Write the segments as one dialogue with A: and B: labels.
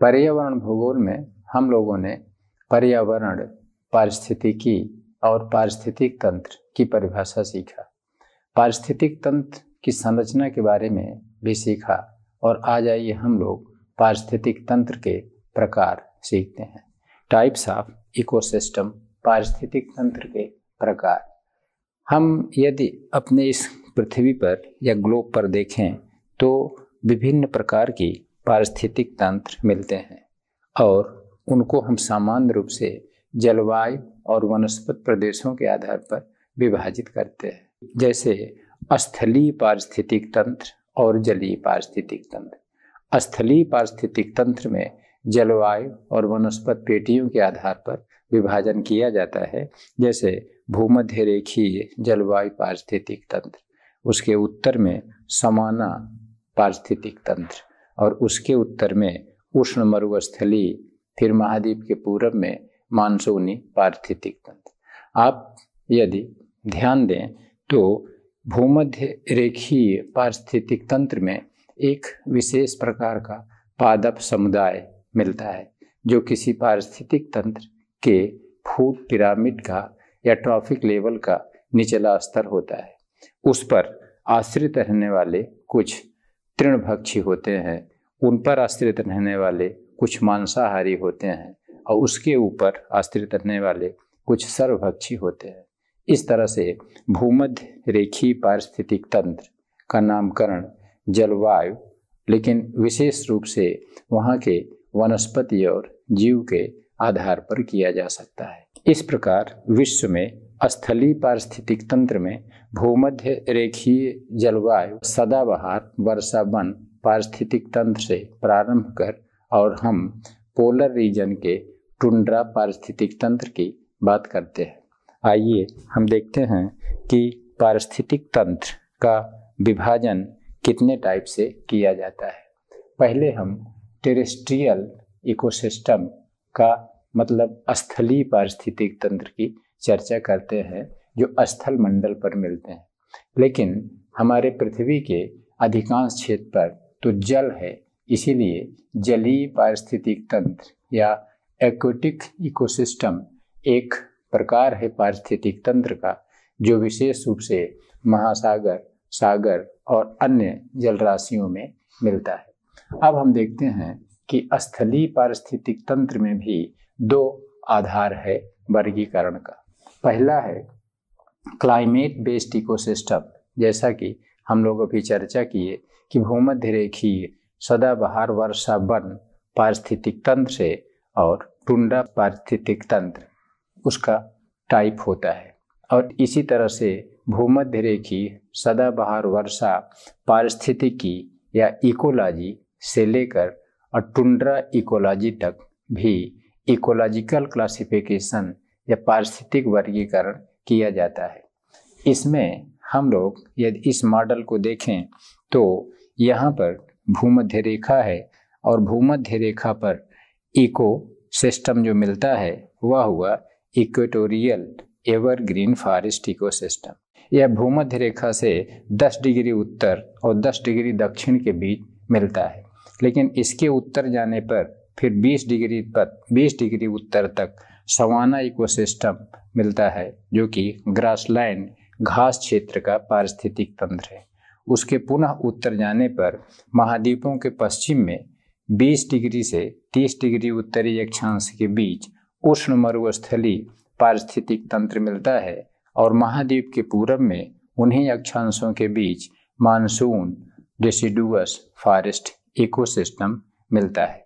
A: पर्यावरण भूगोल में हम लोगों ने पर्यावरण पारिस्थितिकी और पारिस्थितिक तंत्र की परिभाषा सीखा पारिस्थितिक तंत्र की संरचना के बारे में भी सीखा और आ जाइए हम लोग पारिस्थितिक तंत्र के प्रकार सीखते हैं टाइप्स ऑफ इकोसिस्टम पारिस्थितिक तंत्र के प्रकार हम यदि अपने इस पृथ्वी पर या ग्लोब पर देखें तो विभिन्न प्रकार की पारिस्थितिक तंत्र मिलते हैं और उनको हम सामान्य रूप से जलवायु और वनस्पत प्रदेशों के आधार पर विभाजित करते हैं जैसे स्थलीय पारिस्थितिक तंत्र और जलीय पारिस्थितिक तंत्र स्थलीय पारिस्थितिक तंत्र में जलवायु और वनस्पत पेटियों के आधार पर विभाजन किया जाता है जैसे भूमध्य रेखीय जलवायु पारिस्थितिक तंत्र उसके उत्तर में समाना पारिस्थितिक तंत्र और उसके उत्तर में उष्ण मरुस्थली फिर महाद्वीप के पूर्व में मानसूनी पार्थितिक तंत्र आप यदि ध्यान दें तो भूमध्य रेखीय पारिस्थितिक तंत्र में एक विशेष प्रकार का पादप समुदाय मिलता है जो किसी पारिस्थितिक तंत्र के फूड पिरामिड का या ट्रॉफिक लेवल का निचला स्तर होता है उस पर आश्रित रहने वाले कुछ तृणभक्षी होते हैं उन पर आश्रित रहने वाले कुछ मांसाहारी होते हैं और उसके ऊपर आश्रित रहने वाले कुछ सर्वभक्षी होते हैं इस तरह से भूमध्य रेखी पारिस्थितिक तंत्र का नामकरण जलवायु लेकिन विशेष रूप से वहाँ के वनस्पति और जीव के आधार पर किया जा सकता है इस प्रकार विश्व में स्थलीय पारिस्थितिक तंत्र में भूमध्य रेखीय जलवायु सदाबहार वर्षा वन पारिस्थितिक तंत्र से प्रारंभ कर और हम पोलर रीजन के टुंड्रा पारिस्थितिक तंत्र की बात करते हैं आइए हम देखते हैं कि पारिस्थितिक तंत्र का विभाजन कितने टाइप से किया जाता है पहले हम टेरेस्ट्रियल इकोसिस्टम का मतलब स्थलीय पारिस्थितिक तंत्र की चर्चा करते हैं जो स्थल मंडल पर मिलते हैं लेकिन हमारे पृथ्वी के अधिकांश क्षेत्र पर तो जल है इसीलिए जलीय पारिस्थितिक तंत्र या एक्वेटिक इकोसिस्टम एक प्रकार है पारिस्थितिक तंत्र का जो विशेष रूप से महासागर सागर और अन्य जलराशियों में मिलता है अब हम देखते हैं कि स्थलीय पारिस्थितिक तंत्र में भी दो आधार है वर्गीकरण का पहला है क्लाइमेट बेस्ड इकोसिस्टम जैसा कि हम लोग अभी चर्चा किए कि भूमध्य रेखीय सदाबहार वर्षा वन पारिस्थितिक तंत्र से और टुंडा पारिस्थितिक तंत्र उसका टाइप होता है और इसी तरह से भूमध्य रेखी सदाबहार वर्षा पारिस्थितिकी या इकोलॉजी से लेकर और टुंड्रा इकोलॉजी तक भी इकोलॉजिकल क्लासिफिकेशन या पारिस्थितिक वर्गीकरण किया जाता है इसमें हम लोग यदि इस मॉडल को देखें तो यहाँ पर भूमध्य रेखा है और भूमध्य रेखा पर इको सिस्टम जो मिलता है वह हुआ equatorial evergreen forest ecosystem यह भूमध्य रेखा से 10 डिग्री उत्तर और 10 डिग्री दक्षिण के बीच मिलता है लेकिन इसके उत्तर जाने पर फिर 20 डिग्री पर 20 डिग्री उत्तर तक सवाना इकोसिस्टम मिलता है जो कि ग्रासलैंड घास क्षेत्र का पारिस्थितिक तंत्र है उसके पुनः उत्तर जाने पर महाद्वीपों के पश्चिम में 20 डिग्री से 30 डिग्री उत्तरी अक्षांश के बीच उष्ण मरुस्थली पारिस्थितिक तंत्र मिलता है और महाद्वीप के पूरब में उन्हीं अक्षांशों के बीच मानसून डेसीडुअस फॉरेस्ट इकोसिस्टम मिलता है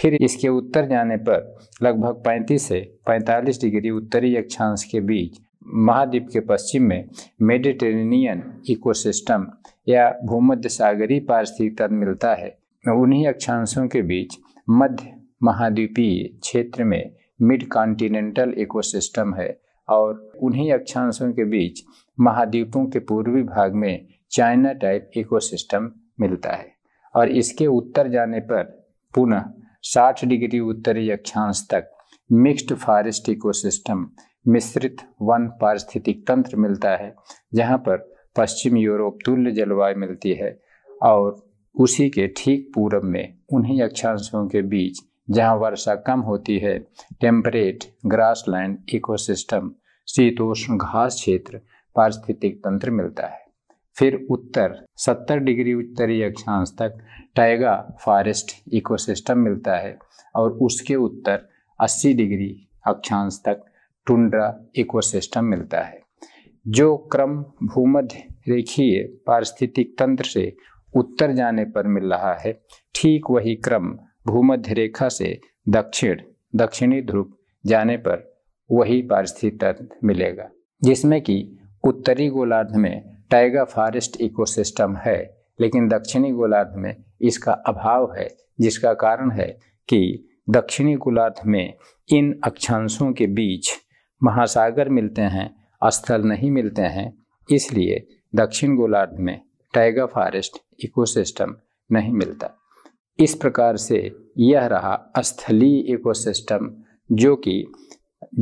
A: फिर इसके उत्तर जाने पर लगभग 35 से 45 डिग्री उत्तरी अक्षांश के बीच महाद्वीप के पश्चिम में मेडिटेरेनियन इकोसिस्टम या भूमध्य सागरी पारिस्थितिक तत्व मिलता है उन्हीं अक्षांशों के बीच मध्य महाद्वीपीय क्षेत्र में मिड कॉन्टिनेंटल इकोसिस्टम है और उन्हीं अक्षांशों के बीच महाद्वीपों के पूर्वी भाग में चाइना टाइप इकोसिस्टम मिलता है और इसके उत्तर जाने पर पुनः 60 डिग्री उत्तरी अक्षांश तक मिक्स्ड फॉरेस्ट इकोसिस्टम मिश्रित वन पारिस्थितिक तंत्र मिलता है जहाँ पर पश्चिम यूरोप तुल्य जलवायु मिलती है और उसी के ठीक पूर्व में उन्हीं अक्षांशों के बीच जहाँ वर्षा कम होती है टेम्परेट ग्रासलैंड इकोसिस्टम शीतोष्ण घास क्षेत्र पारिस्थितिक तंत्र मिलता है फिर उत्तर 70 डिग्री उत्तरी अक्षांश तक टाइगा फॉरेस्ट इकोसिस्टम मिलता है और उसके उत्तर 80 डिग्री अक्षांश तक टुंड्रा इकोसिस्टम मिलता है जो क्रम भूमध्य रेखीय पारिस्थितिक तंत्र से उत्तर जाने पर मिल रहा है ठीक वही क्रम भूमध्य रेखा से दक्षिण दक्षिणी ध्रुव जाने पर वही पारिस्थितिक तंत्र मिलेगा जिसमें कि उत्तरी गोलार्ध में टाइगा फॉरेस्ट इकोसिस्टम है लेकिन दक्षिणी गोलार्ध में इसका अभाव है जिसका कारण है कि दक्षिणी गोलार्ध में इन अक्षांशों के बीच महासागर मिलते हैं स्थल नहीं मिलते हैं इसलिए दक्षिण गोलार्ध में टाइगर फॉरेस्ट इकोसिस्टम नहीं मिलता इस प्रकार से यह रहा स्थलीय इकोसिस्टम जो कि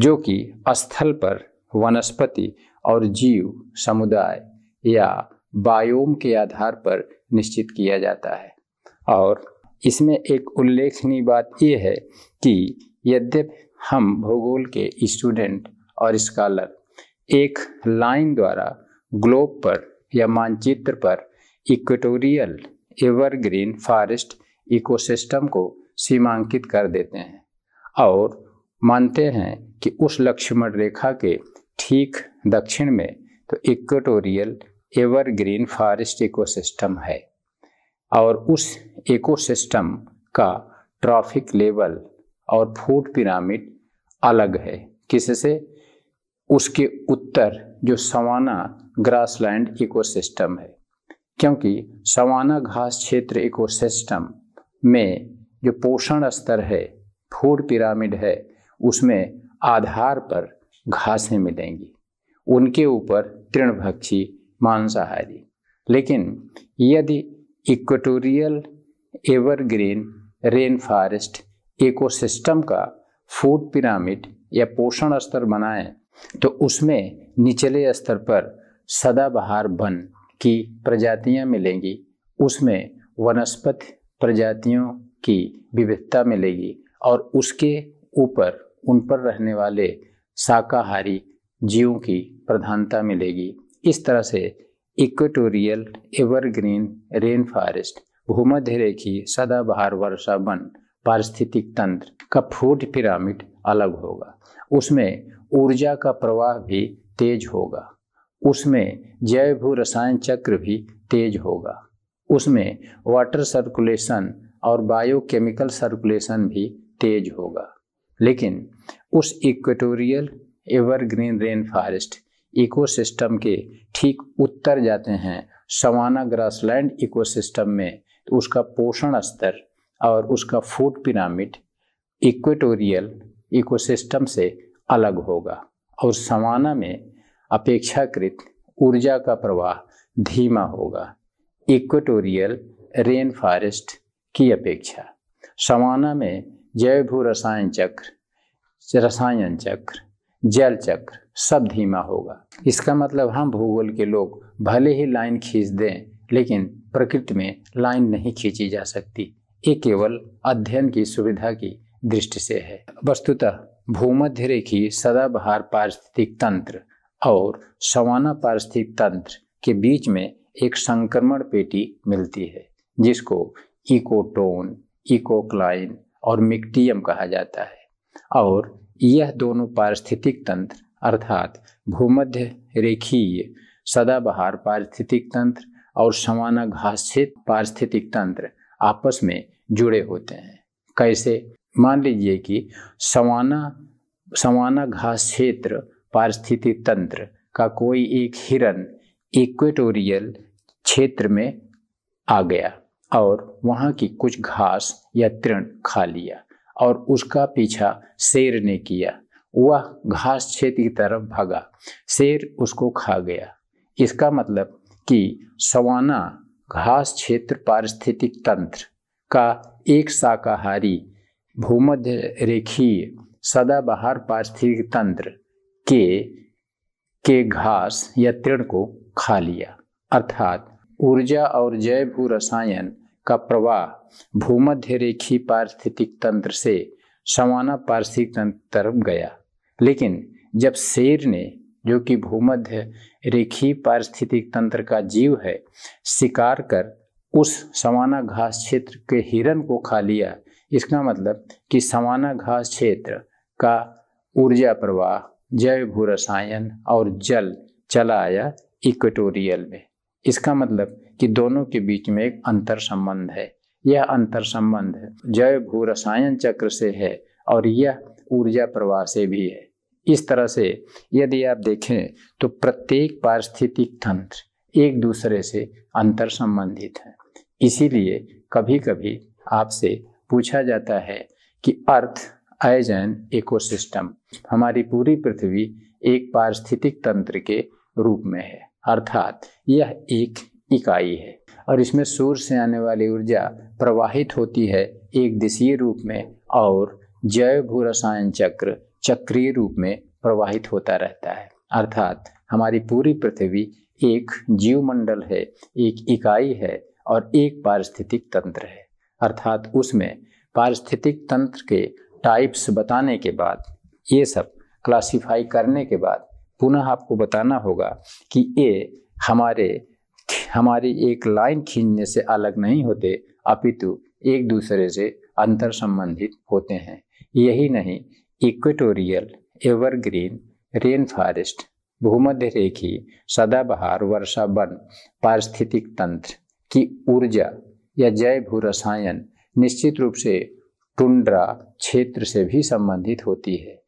A: जो कि स्थल पर वनस्पति और जीव समुदाय या बायोम के आधार पर निश्चित किया जाता है और इसमें एक उल्लेखनीय बात यह है कि यद्यप हम भूगोल के स्टूडेंट और स्कॉलर एक लाइन द्वारा ग्लोब पर या मानचित्र पर इक्वेटोरियल एवरग्रीन फॉरेस्ट इकोसिस्टम को सीमांकित कर देते हैं और मानते हैं कि उस लक्ष्मण रेखा के ठीक दक्षिण में तो इक्वेटोरियल एवरग्रीन फॉरेस्ट इकोसिस्टम है और उस इकोसिस्टम का ट्रॉफिक लेवल और फूड पिरामिड अलग है किससे उसके उत्तर जो सवाना ग्रासलैंड इकोसिस्टम है क्योंकि सवाना घास क्षेत्र इकोसिस्टम में जो पोषण स्तर है फूड पिरामिड है उसमें आधार पर घासें मिलेंगी उनके ऊपर तृणभक्षी मांसाहारी लेकिन यदि equatorial evergreen rain forest ecosystem का फूड पिरामिड या पोषण स्तर बनाए तो उसमें निचले स्तर पर सदाबहार वन की प्रजातियां मिलेंगी उसमें वनस्पति प्रजातियों की विविधता मिलेगी और उसके ऊपर उन पर रहने वाले शाकाहारी जीवों की प्रधानता मिलेगी इस तरह से इक्वेटोरियल एवरग्रीन रेन फॉरेस्ट भूमध्य रेखी सदाबहार वर्षा वन पारिस्थितिक तंत्र का फूड पिरामिड अलग होगा उसमें ऊर्जा का प्रवाह भी तेज होगा उसमें जैव भू रसायन चक्र भी तेज होगा उसमें वाटर सर्कुलेशन और बायोकेमिकल सर्कुलेशन भी तेज होगा लेकिन उस equatorial evergreen rain forest ecosystem के ठीक उत्तर जाते हैं सवाना ग्रासलैंड इकोसिस्टम में उसका पोषण स्तर और उसका फूड पिरामिड इक्वेटोरियल इकोसिस्टम से अलग होगा और सवाना में अपेक्षाकृत ऊर्जा का प्रवाह धीमा होगा इक्वेटोरियल रेन फॉरेस्ट की अपेक्षा सवाना में जैव भू रसायन चक्र रसायन चक्र जल चक्र सब धीमा होगा इसका मतलब हम भूगोल के लोग भले ही लाइन खींच दें लेकिन प्रकृति में लाइन नहीं खींची जा सकती ये केवल अध्ययन की सुविधा की दृष्टि से है वस्तुतः भूमध्य रेखी सदाबहार पारिस्थितिक तंत्र और सवाना पारिस्थितिक तंत्र के बीच में एक संक्रमण पेटी मिलती है जिसको इकोटोन इकोक्लाइन और मिक्टियम कहा जाता है और यह दोनों पारिस्थितिक तंत्र अर्थात भूमध्य रेखीय सदाबहार पारिस्थितिक तंत्र और समानाघाषित पारिस्थितिक तंत्र आपस में जुड़े होते हैं कैसे मान लीजिए कि सवाना समानाघास क्षेत्र पारिस्थितिक तंत्र का कोई एक हिरन इक्वेटोरियल क्षेत्र में आ गया और वहाँ की कुछ घास या तृण खा लिया और उसका पीछा शेर ने किया वह घास क्षेत्र की तरफ भागा शेर उसको खा गया इसका मतलब कि सवाना घास क्षेत्र पारिस्थितिक तंत्र का एक शाकाहारी भूमध्य रेखीय सदाबहार पारिस्थितिक तंत्र के के घास या तृण को खा लिया अर्थात ऊर्जा और जैव रसायन का प्रवाह भूमध्य रेखी पारिस्थितिक तंत्र से सवाना पारसिक तंत्र तरफ गया लेकिन जब शेर ने जो कि भूमध्य रेखी पारिस्थितिक तंत्र का जीव है शिकार कर उस समाना घास क्षेत्र के हिरन को खा लिया इसका मतलब कि सवाना घास क्षेत्र का ऊर्जा प्रवाह जैव भू रसायन और जल चला आया इक्वेटोरियल में इसका मतलब कि दोनों के बीच में एक अंतर संबंध है यह अंतर संबंध जय भू रसायन चक्र से है और यह ऊर्जा प्रवाह से भी है इस तरह से यदि आप देखें तो प्रत्येक पारिस्थितिक तंत्र एक दूसरे से अंतर संबंधित है इसीलिए कभी कभी आपसे पूछा जाता है कि अर्थ एज एन इकोसिस्टम हमारी पूरी पृथ्वी एक पारिस्थितिक तंत्र के रूप में है अर्थात यह एक इकाई है और इसमें सूर्य से आने वाली ऊर्जा प्रवाहित होती है एक दिशीय रूप में और जय भू रसायन चक्र चक्रीय रूप में प्रवाहित होता रहता है अर्थात हमारी पूरी पृथ्वी एक जीव मंडल है एक इकाई है और एक पारिस्थितिक तंत्र है अर्थात उसमें पारिस्थितिक तंत्र के टाइप्स बताने के बाद ये सब क्लासिफाई करने के बाद पुनः आपको बताना होगा कि ये हमारे हमारी एक लाइन खींचने से अलग नहीं होते अपितु एक दूसरे से अंतर संबंधित होते हैं यही नहीं इक्वेटोरियल एवरग्रीन रेन फॉरेस्ट भूमध्य रेखी सदाबहार वर्षा वन पारिस्थितिक तंत्र की ऊर्जा या जैव भू रसायन निश्चित रूप से टुंड्रा क्षेत्र से भी संबंधित होती है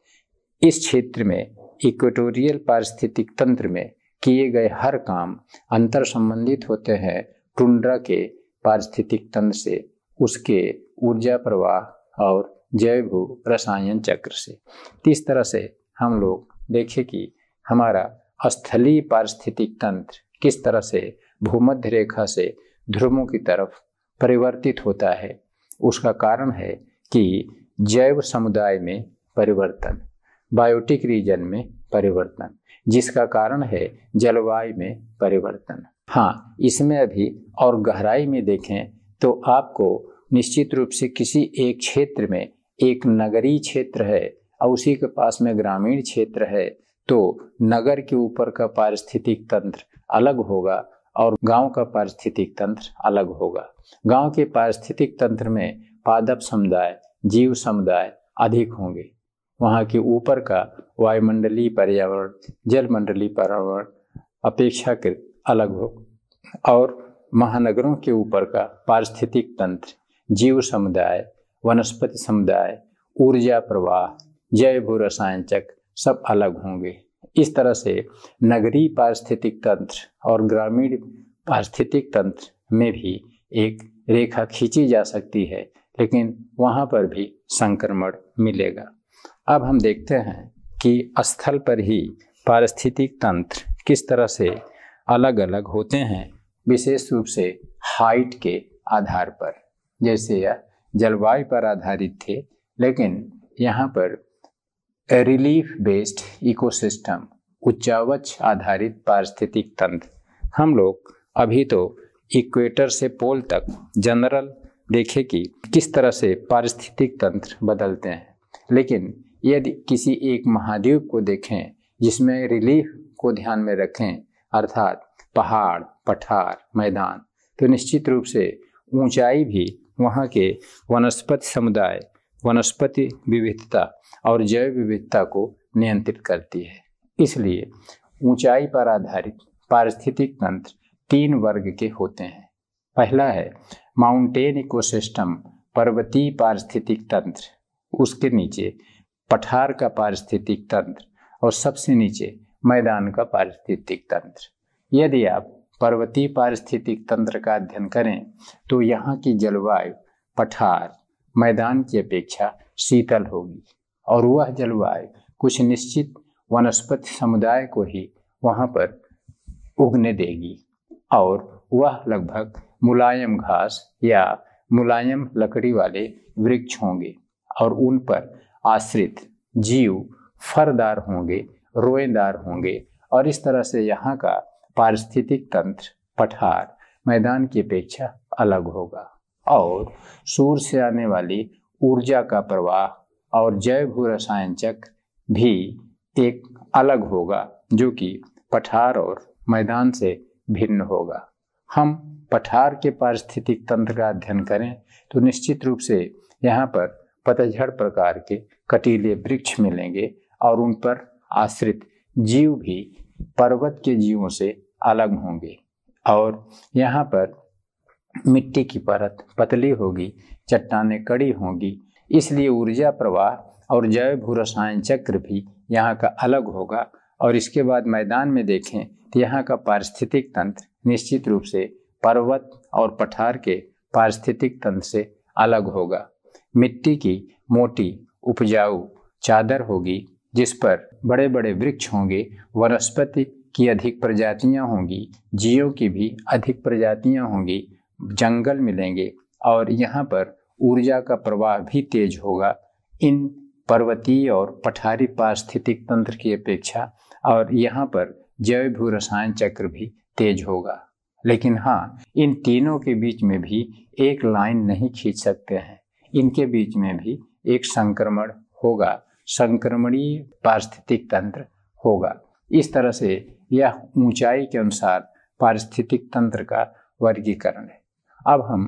A: इस क्षेत्र में इक्वेटोरियल पारिस्थितिक तंत्र में किए गए हर काम अंतर संबंधित होते हैं टुंड्रा के पारिस्थितिक तंत्र से उसके ऊर्जा प्रवाह और जैव भू रसायन चक्र से इस तरह से हम लोग देखें कि हमारा स्थलीय पारिस्थितिक तंत्र किस तरह से भूमध्य रेखा से ध्रुवों की तरफ परिवर्तित होता है उसका कारण है कि जैव समुदाय में परिवर्तन बायोटिक रीजन में परिवर्तन जिसका कारण है जलवायु में परिवर्तन हाँ इसमें अभी और गहराई में देखें तो आपको निश्चित रूप से किसी एक क्षेत्र में एक नगरीय क्षेत्र है और उसी के पास में ग्रामीण क्षेत्र है तो नगर के ऊपर का पारिस्थितिक तंत्र अलग होगा और गांव का पारिस्थितिक तंत्र अलग होगा गांव के पारिस्थितिक तंत्र में पादप समुदाय जीव समुदाय अधिक होंगे वहाँ के ऊपर का वायुमंडलीय पर्यावरण जलमंडलीय पर्यावरण अपेक्षाकृत अलग हो और महानगरों के ऊपर का पारिस्थितिक तंत्र जीव समुदाय वनस्पति समुदाय ऊर्जा प्रवाह जैव भू रसायन चक्र सब अलग होंगे इस तरह से नगरीय पारिस्थितिक तंत्र और ग्रामीण पारिस्थितिक तंत्र में भी एक रेखा खींची जा सकती है लेकिन वहाँ पर भी संक्रमण मिलेगा अब हम देखते हैं कि स्थल पर ही पारिस्थितिक तंत्र किस तरह से अलग अलग होते हैं विशेष रूप से हाइट के आधार पर जैसे यह जलवायु पर आधारित थे लेकिन यहाँ पर रिलीफ बेस्ड इकोसिस्टम उच्चावच आधारित पारिस्थितिक तंत्र हम लोग अभी तो इक्वेटर से पोल तक जनरल देखे कि किस तरह से पारिस्थितिक तंत्र बदलते हैं लेकिन यदि किसी एक महाद्वीप को देखें जिसमें रिलीफ को ध्यान में रखें अर्थात पहाड़ पठार मैदान तो निश्चित रूप से ऊंचाई भी वहाँ के वनस्पति समुदाय वनस्पति विविधता और जैव विविधता को नियंत्रित करती है इसलिए ऊंचाई पर आधारित पारिस्थितिक तंत्र तीन वर्ग के होते हैं पहला है माउंटेन इकोसिस्टम पर्वतीय पारिस्थितिक तंत्र उसके नीचे पठार का पारिस्थितिक तंत्र और सबसे नीचे मैदान का पारिस्थितिक तंत्र यदि आप पर्वतीय पारिस्थितिक तंत्र का अध्ययन करें तो यहाँ की जलवायु पठार मैदान की अपेक्षा शीतल होगी और वह जलवायु कुछ निश्चित वनस्पति समुदाय को ही वहाँ पर उगने देगी और वह लगभग मुलायम घास या मुलायम लकड़ी वाले वृक्ष होंगे और उन पर आश्रित जीव फरदार होंगे रोएदार होंगे और इस तरह से यहाँ का पारिस्थितिक तंत्र पठार मैदान की अपेक्षा अलग होगा और सूर्य से आने वाली ऊर्जा का प्रवाह और जैव भू रसायन चक्र भी एक अलग होगा जो कि पठार और मैदान से भिन्न होगा हम पठार के पारिस्थितिक तंत्र का अध्ययन करें तो निश्चित रूप से यहाँ पर पतझड़ प्रकार के कटीले वृक्ष मिलेंगे और उन पर आश्रित जीव भी पर्वत के जीवों से अलग होंगे और यहाँ पर मिट्टी की परत पतली होगी चट्टाने कड़ी होंगी इसलिए ऊर्जा प्रवाह और जैव भू रसायन चक्र भी यहाँ का अलग होगा और इसके बाद मैदान में देखें तो यहाँ का पारिस्थितिक तंत्र निश्चित रूप से पर्वत और पठार के पारिस्थितिक तंत्र से अलग होगा मिट्टी की मोटी उपजाऊ चादर होगी जिस पर बड़े बड़े वृक्ष होंगे वनस्पति की अधिक प्रजातियां होंगी जीवों की भी अधिक प्रजातियां होंगी जंगल मिलेंगे और यहाँ पर ऊर्जा का प्रवाह भी तेज होगा इन पर्वतीय और पठारी पारिस्थितिक तंत्र की अपेक्षा और यहाँ पर जैव भू रसायन चक्र भी तेज होगा लेकिन हाँ इन तीनों के बीच में भी एक लाइन नहीं खींच सकते हैं इनके बीच में भी एक संक्रमण होगा संक्रमणीय पारिस्थितिक तंत्र होगा इस तरह से यह ऊंचाई के अनुसार पारिस्थितिक तंत्र का वर्गीकरण है अब हम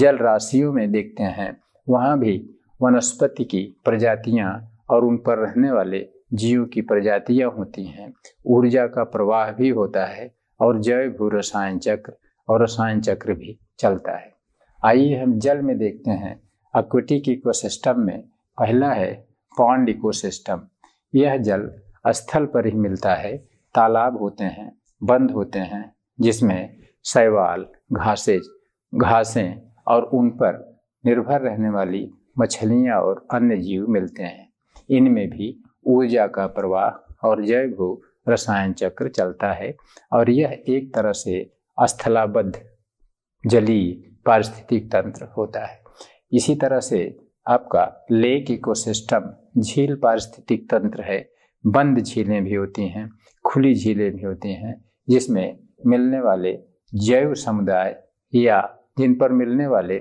A: जल राशियों में देखते हैं वहाँ भी वनस्पति की प्रजातियाँ और उन पर रहने वाले जीवों की प्रजातियाँ होती हैं ऊर्जा का प्रवाह भी होता है और जैव भू रसायन चक्र और रसायन चक्र भी चलता है आइए हम जल में देखते हैं अक्वेटिक इकोसिस्टम में पहला है पॉन्ड इकोसिस्टम यह जल स्थल पर ही मिलता है तालाब होते हैं बंद होते हैं जिसमें शैवाल घासेज घासें और उन पर निर्भर रहने वाली मछलियाँ और अन्य जीव मिलते हैं इनमें भी ऊर्जा का प्रवाह और जैव रसायन चक्र चलता है और यह एक तरह से स्थलाबद्ध जलीय पारिस्थितिक तंत्र होता है इसी तरह से आपका लेक इकोसिस्टम झील पारिस्थितिक तंत्र है बंद झीलें भी होती हैं खुली झीलें भी होती हैं जिसमें मिलने वाले जैव समुदाय या जिन पर मिलने वाले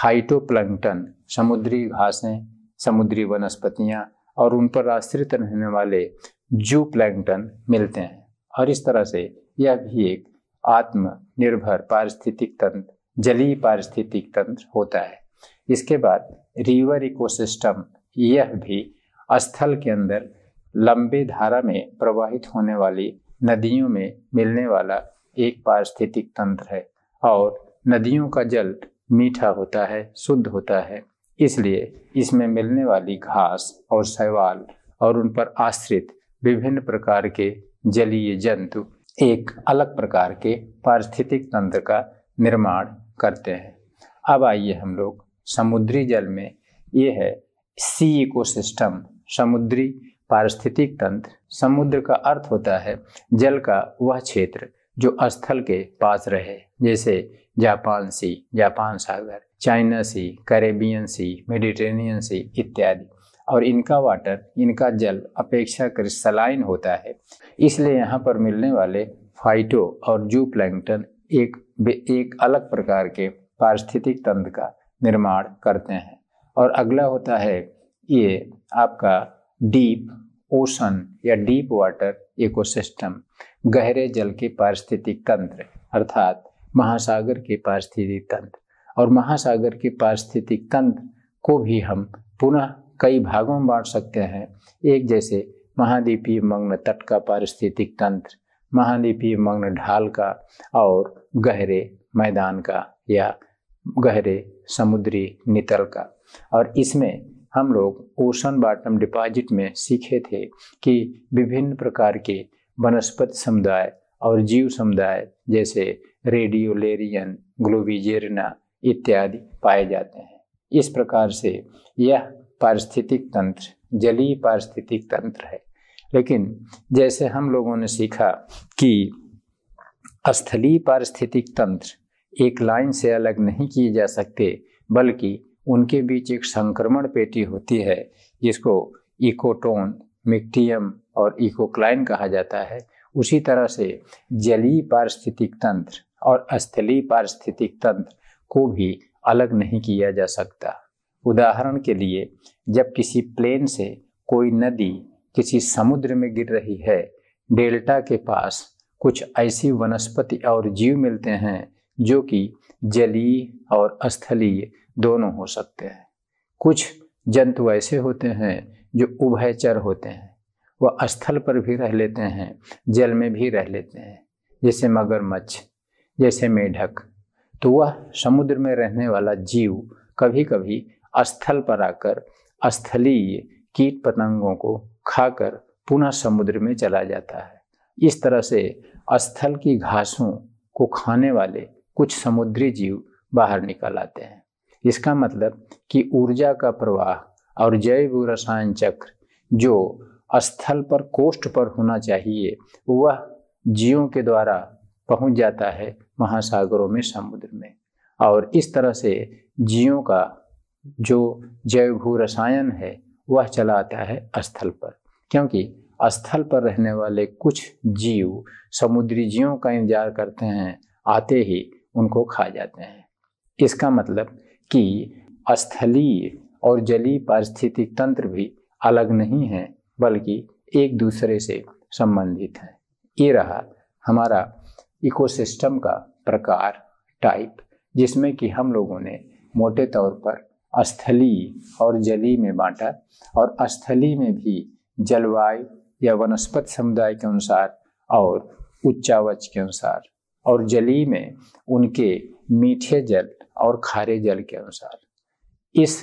A: फाइटोप्लंकटन समुद्री घासें समुद्री वनस्पतियाँ और उन पर आश्रित रहने वाले जू प्लैंकटन मिलते हैं और इस तरह से यह भी एक आत्मनिर्भर पारिस्थितिक तंत्र जलीय पारिस्थितिक तंत्र होता है इसके बाद रिवर इकोसिस्टम यह भी स्थल के अंदर लंबे धारा में प्रवाहित होने वाली नदियों में मिलने वाला एक पारिस्थितिक तंत्र है और नदियों का जल मीठा होता है शुद्ध होता है इसलिए इसमें मिलने वाली घास और शैवाल और उन पर आश्रित विभिन्न प्रकार के जलीय जंतु एक अलग प्रकार के पारिस्थितिक तंत्र का निर्माण करते हैं अब आइए हम लोग समुद्री जल में ये है सी इकोसिस्टम समुद्री पारिस्थितिक तंत्र समुद्र का अर्थ होता है जल का वह क्षेत्र जो स्थल के पास रहे जैसे जापान सी जापान सागर China sea Caribbean sea Mediterranean sea इत्यादि और इनका वाटर इनका जल अपेक्षा सलाइन होता है इसलिए यहाँ पर मिलने वाले फाइटो और जू एक एक अलग प्रकार के पारिस्थितिक तंत्र का निर्माण करते हैं और अगला होता है ये आपका डीप ओशन या डीप वाटर इकोसिस्टम गहरे जल के पारिस्थितिक तंत्र अर्थात महासागर के पारिस्थितिक तंत्र और महासागर के पारिस्थितिक तंत्र को भी हम पुनः कई भागों में बांट सकते हैं एक जैसे महाद्वीपीय मग्न तट का पारिस्थितिक तंत्र महाद्वीपीय मग्न ढाल का और गहरे मैदान का या गहरे समुद्री नितल का और इसमें हम लोग ओशन बॉटम डिपॉजिट में सीखे थे कि विभिन्न प्रकार के वनस्पति समुदाय और जीव समुदाय जैसे रेडियोलेरियन ग्लोविजेरना इत्यादि पाए जाते हैं इस प्रकार से यह पारिस्थितिक तंत्र जलीय पारिस्थितिक तंत्र है लेकिन जैसे हम लोगों ने सीखा कि स्थलीय पारिस्थितिक तंत्र एक लाइन से अलग नहीं किए जा सकते बल्कि उनके बीच एक संक्रमण पेटी होती है जिसको इकोटोन मिक्टियम और इकोक्लाइन कहा जाता है उसी तरह से जलीय पारिस्थितिक तंत्र और स्थलीय पारिस्थितिक तंत्र को भी अलग नहीं किया जा सकता उदाहरण के लिए जब किसी प्लेन से कोई नदी किसी समुद्र में गिर रही है डेल्टा के पास कुछ ऐसी वनस्पति और जीव मिलते हैं जो कि जलीय और स्थलीय दोनों हो सकते हैं कुछ जंतु ऐसे होते हैं जो उभयचर होते हैं वह स्थल पर भी रह लेते हैं जल में भी रह लेते हैं जैसे मगरमच्छ जैसे मेढक तो वह समुद्र में रहने वाला जीव कभी कभी स्थल पर आकर स्थलीय कीट पतंगों को खाकर पुनः समुद्र में चला जाता है इस तरह से स्थल की घासों को खाने वाले कुछ समुद्री जीव बाहर निकल आते हैं इसका मतलब कि ऊर्जा का प्रवाह और जैव रसायन चक्र जो स्थल पर कोष्ठ पर होना चाहिए वह जीवों के द्वारा पहुंच जाता है महासागरों में समुद्र में और इस तरह से जीवों का जो जैव भू रसायन है वह चला आता है स्थल पर क्योंकि स्थल पर रहने वाले कुछ जीव समुद्री जीवों का इंतजार करते हैं आते ही उनको खा जाते हैं इसका मतलब कि स्थलीय और जलीय पारिस्थितिक तंत्र भी अलग नहीं हैं बल्कि एक दूसरे से संबंधित हैं ये रहा हमारा इकोसिस्टम का प्रकार टाइप जिसमें कि हम लोगों ने मोटे तौर पर स्थलीय और जलीय में बांटा और स्थलीय में भी जलवायु या वनस्पत समुदाय के अनुसार और उच्चावच के अनुसार और जली में उनके मीठे जल और खारे जल के अनुसार इस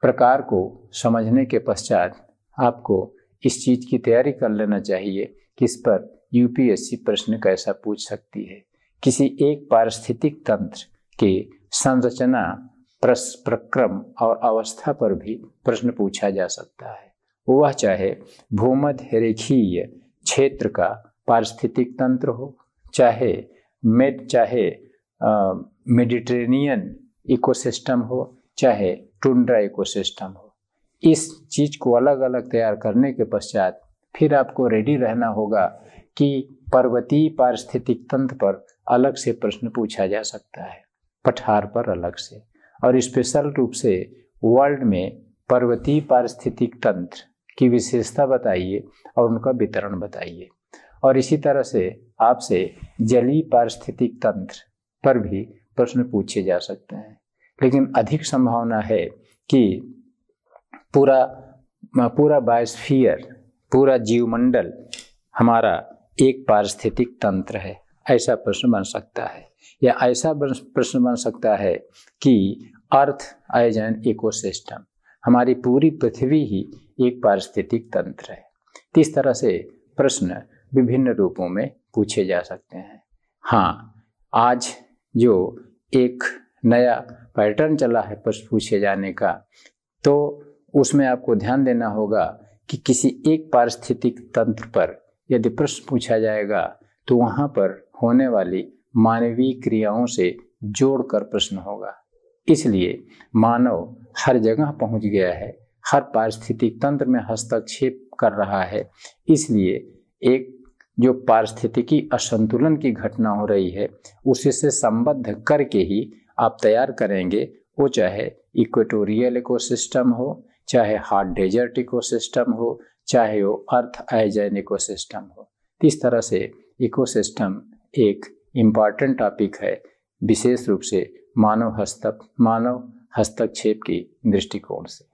A: प्रकार को समझने के पश्चात आपको इस चीज़ की तैयारी कर लेना चाहिए कि इस पर यूपीएससी प्रश्न कैसा पूछ सकती है किसी एक पारिस्थितिक तंत्र के संरचना प्रक्रम और अवस्था पर भी प्रश्न पूछा जा सकता है वह चाहे भूमध्य रेखीय क्षेत्र का पारिस्थितिक तंत्र हो चाहे मेड चाहे मेडिटेरेनियन इकोसिस्टम हो चाहे टुंड्रा इकोसिस्टम हो इस चीज को अलग अलग तैयार करने के पश्चात फिर आपको रेडी रहना होगा कि पर्वतीय पारिस्थितिक तंत्र पर अलग से प्रश्न पूछा जा सकता है पठार पर अलग से और स्पेशल रूप से वर्ल्ड में पर्वतीय पारिस्थितिक तंत्र की विशेषता बताइए और उनका वितरण बताइए और इसी तरह से आपसे जलीय पारिस्थितिक तंत्र पर भी प्रश्न पूछे जा सकते हैं लेकिन अधिक संभावना है कि पूरा पूरा बायोस्फीयर पूरा जीवमंडल हमारा एक पारिस्थितिक तंत्र है ऐसा प्रश्न बन सकता है या ऐसा प्रश्न बन सकता है कि अर्थ आयोजन इकोसिस्टम हमारी पूरी पृथ्वी ही एक पारिस्थितिक तंत्र है इस तरह से प्रश्न विभिन्न रूपों में पूछे जा सकते हैं हाँ आज जो एक नया पैटर्न चला है प्रश्न पूछे जाने का तो उसमें आपको ध्यान देना होगा कि किसी एक पारिस्थितिक तंत्र पर यदि प्रश्न पूछा जाएगा तो वहाँ पर होने वाली मानवीय क्रियाओं से जोड़कर प्रश्न होगा इसलिए मानव हर जगह पहुँच गया है हर पारिस्थितिक तंत्र में हस्तक्षेप कर रहा है इसलिए एक जो पारिस्थितिकी असंतुलन की घटना हो रही है उसी से संबद्ध करके ही आप तैयार करेंगे वो चाहे इक्वेटोरियल इकोसिस्टम हो चाहे हार्ड डेजर्ट इकोसिस्टम हो चाहे वो अर्थ आयजैन इकोसिस्टम हो तो इस तरह से इकोसिस्टम एक इम्पॉर्टेंट टॉपिक है विशेष रूप से मानव हस्तक मानव हस्तक्षेप की दृष्टिकोण से